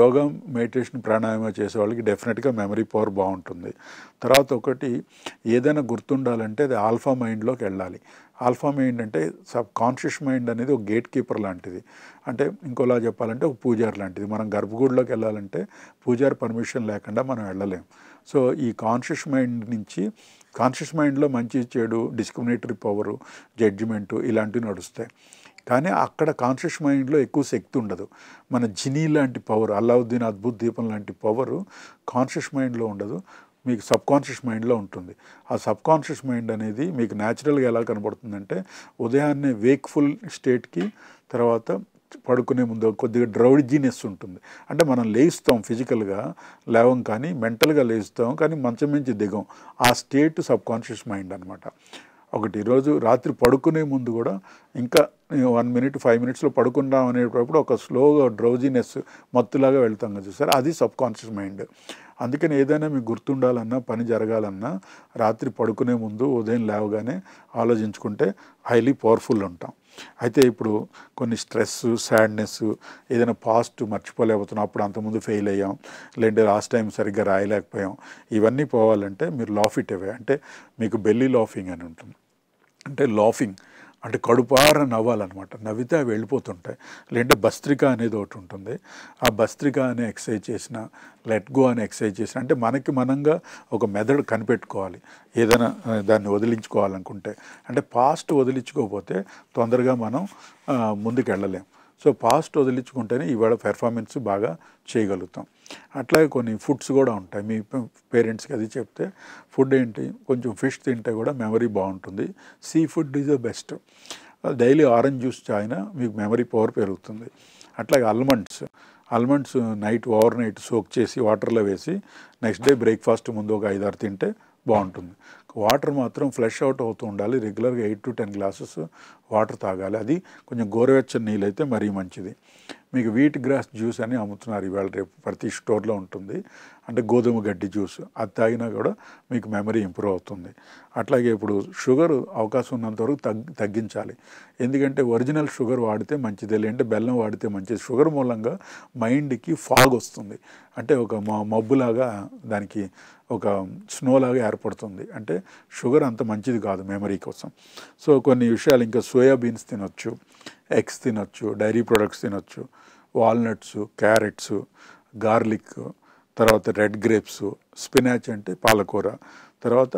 యోగం మెడిటేషన్ ప్రాణాయామం చేసే వాళ్ళకి డెఫినెట్గా మెమరీ పవర్ బాగుంటుంది తర్వాత ఒకటి ఏదైనా గుర్తుండాలంటే అది ఆల్ఫా మైండ్లోకి వెళ్ళాలి ఆల్ఫా మైండ్ అంటే సబ్ కాన్షియస్ మైండ్ అనేది ఒక గేట్ కీపర్ లాంటిది అంటే ఇంకోలా చెప్పాలంటే ఒక పూజార్ లాంటిది మనం గర్భగుడిలోకి వెళ్ళాలంటే పూజారి పర్మిషన్ లేకుండా మనం వెళ్ళలేము సో ఈ కాన్షియస్ మైండ్ నుంచి కాన్షియస్ మైండ్లో మంచి చెడు డిస్క్రిమినేటరీ పవరు జడ్జిమెంటు ఇలాంటివి నడుస్తాయి కానీ అక్కడ కాన్షియస్ మైండ్లో ఎక్కువ శక్తి ఉండదు మన జినీ లాంటి పవర్ అల్లావుద్దీన్ అద్భుత దీపం లాంటి పవర్ కాన్షియస్ మైండ్లో ఉండదు మీకు సబ్ కాన్షియస్ మైండ్లో ఉంటుంది ఆ సబ్ కాన్షియస్ మైండ్ అనేది మీకు న్యాచురల్గా ఎలా కనబడుతుందంటే ఉదయాన్నే వేక్ఫుల్ స్టేట్కి తర్వాత పడుకునే ముందు కొద్దిగా డ్రౌడ్జీనెస్ ఉంటుంది అంటే మనం లేస్తాం ఫిజికల్గా లేవం కానీ మెంటల్గా లేస్తాం కానీ మంచం మంచి దిగం ఆ స్టేట్ సబ్ కాన్షియస్ మైండ్ అనమాట ఒకటి ఈరోజు రాత్రి పడుకునే ముందు కూడా ఇంకా వన్ మినిట్ ఫైవ్ మినిట్స్లో పడుకుందాం అనేటప్పుడు ఒక స్లోగా డ్రౌజీనెస్ మత్తులాగా వెళ్తాం కదా సార్ అది సబ్ కాన్షియస్ మైండ్ అందుకని ఏదైనా మీకు గుర్తుండాలన్నా పని జరగాలన్నా రాత్రి పడుకునే ముందు ఉదయం లేవగానే ఆలోచించుకుంటే హైలీ పవర్ఫుల్ ఉంటాం అయితే ఇప్పుడు కొన్ని స్ట్రెస్ సాడ్నెస్ ఏదైనా పాస్ట్ మర్చిపోలేకపోతున్నాం అప్పుడు అంతకుముందు ఫెయిల్ అయ్యాం లేదంటే లాస్ట్ టైం సరిగ్గా రాయలేకపోయాం ఇవన్నీ పోవాలంటే మీరు లాఫిట్ అవే అంటే మీకు బెల్లీ లాఫింగ్ అని ఉంటుంది అంటే లాఫింగ్ అంటే కడుపార నవ్వాలన్నమాట నవ్వితే అవి వెళ్ళిపోతుంటాయి లేదంటే భస్త్రిక అనేది ఒకటి ఉంటుంది ఆ భస్త్రిక అనే ఎక్సైజ్ చేసిన లెట్ గో అని ఎక్సర్సైజ్ చేసిన అంటే మనకి మనంగా ఒక మెదడు కనిపెట్టుకోవాలి ఏదైనా దాన్ని వదిలించుకోవాలనుకుంటే అంటే పాస్ట్ వదిలించుకోకపోతే తొందరగా మనం ముందుకు వెళ్ళలేము సో పాస్ట్ వదిలించుకుంటేనే ఇవాళ పెర్ఫార్మెన్స్ బాగా చేయగలుగుతాం అట్లాగే కొన్ని ఫుడ్స్ కూడా ఉంటాయి మీ పేరెంట్స్కి అది చెప్తే ఫుడ్ ఏంటి కొంచెం ఫిష్ తింటే కూడా మెమరీ బాగుంటుంది seafood is the best daily orange juice చాయినా మీకు మెమరీ పవర్ పెరుగుతుంది అట్లాగే almonds almonds night overnight soak చేసి వాటర్లో వేసి నెక్స్ట్ డే బ్రేక్ఫాస్ట్ ముందు ఒక ఐదారు తింటే బాగుంటుంది వాటర్ మాత్రం ఫ్లష్ అవుట్ అవుతూ ఉండాలి రెగ్యులర్గా eight to ten glasses water తాగాలి అది కొంచెం గోరువెచ్చని నీళ్ళు అయితే మరీ మంచిది మీకు వీట్ గ్రాస్ జ్యూస్ అని అమ్ముతున్నారు ఇవాళ రేపు ప్రతి స్టోర్లో ఉంటుంది అంటే గోధుమ గడ్డి జ్యూస్ అది తాగినా కూడా మీకు మెమరీ ఇంప్రూవ్ అవుతుంది అట్లాగే ఇప్పుడు షుగర్ అవకాశం ఉన్నంత వరకు తగ్గించాలి ఎందుకంటే ఒరిజినల్ షుగర్ వాడితే మంచిది లేదంటే బెల్లం వాడితే మంచిది షుగర్ మూలంగా మైండ్కి ఫాగ్ వస్తుంది అంటే ఒక మబ్బులాగా దానికి ఒక స్నోలాగా ఏర్పడుతుంది అంటే షుగర్ అంత మంచిది కాదు మెమరీ కోసం సో కొన్ని విషయాలు ఇంకా సోయాబీన్స్ తినొచ్చు ఎగ్స్ తినొచ్చు డైరీ ప్రొడక్ట్స్ తినొచ్చు వాల్నట్స్ క్యారెట్స్ గార్లిక్ తర్వాత రెడ్ గ్రేప్స్ స్పినాచ్ అంటే పాలకూర తర్వాత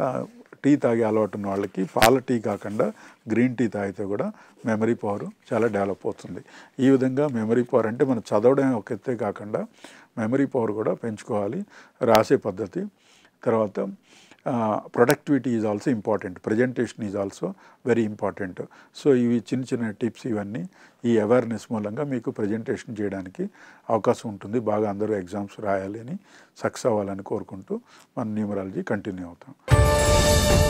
టీ తాగే అలవాటు ఉన్న వాళ్ళకి పాల టీ కాకుండా గ్రీన్ టీ తాగితే కూడా మెమరీ పవర్ చాలా డెవలప్ అవుతుంది ఈ విధంగా మెమరీ పవర్ అంటే మనం చదవడం ఒక ఎత్తే కాకుండా మెమరీ పవర్ కూడా పెంచుకోవాలి రాసే పద్ధతి తర్వాత productivity is also important presentation is also very important so ఇవి చిన్న చిన్న టిప్స్ ఇవన్నీ ఈ అవేర్నెస్ మూలంగా మీకు ప్రజెంటేషన్ చేయడానికి అవకాశం ఉంటుంది బాగా అందరూ ఎగ్జామ్స్ రాయాలి అని సక్సెస్ అవ్వాలని కోరుకుంటూ మన న్యూమరాలజీ కంటిన్యూ అవుతాం